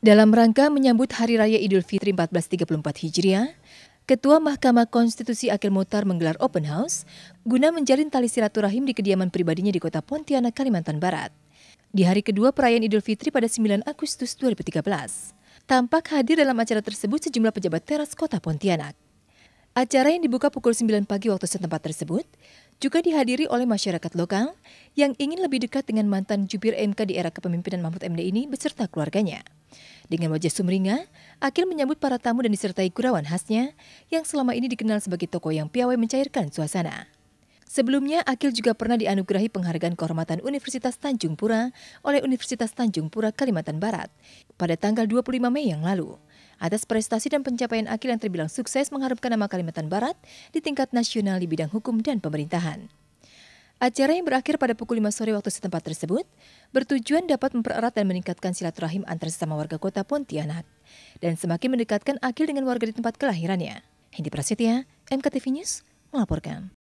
Dalam rangka menyambut Hari Raya Idul Fitri 1434 Hijriah, Ketua Mahkamah Konstitusi Akil Mutar menggelar open house guna menjalin tali silaturahim di kediaman pribadinya di kota Pontianak, Kalimantan Barat. Di hari kedua perayaan Idul Fitri pada 9 Agustus 2013, tampak hadir dalam acara tersebut sejumlah pejabat teras kota Pontianak. Acara yang dibuka pukul 9 pagi waktu setempat tersebut juga dihadiri oleh masyarakat lokal yang ingin lebih dekat dengan mantan jubir MK di era kepemimpinan Mahmud MD ini beserta keluarganya. Dengan wajah sumringah, Akil menyambut para tamu dan disertai kurawan khasnya yang selama ini dikenal sebagai toko yang piawai mencairkan suasana. Sebelumnya, Akil juga pernah dianugerahi penghargaan kehormatan Universitas Tanjung Pura oleh Universitas Tanjung Pura, Kalimantan Barat pada tanggal 25 Mei yang lalu. Atas prestasi dan pencapaian Akil yang terbilang sukses mengharapkan nama Kalimantan Barat di tingkat nasional di bidang hukum dan pemerintahan. Acara yang berakhir pada pukul 5 sore waktu setempat tersebut bertujuan dapat mempererat dan meningkatkan silaturahim antar sesama warga kota Pontianak dan semakin mendekatkan Akil dengan warga di tempat kelahirannya. Hendi Prasetya, MKTV News, melaporkan.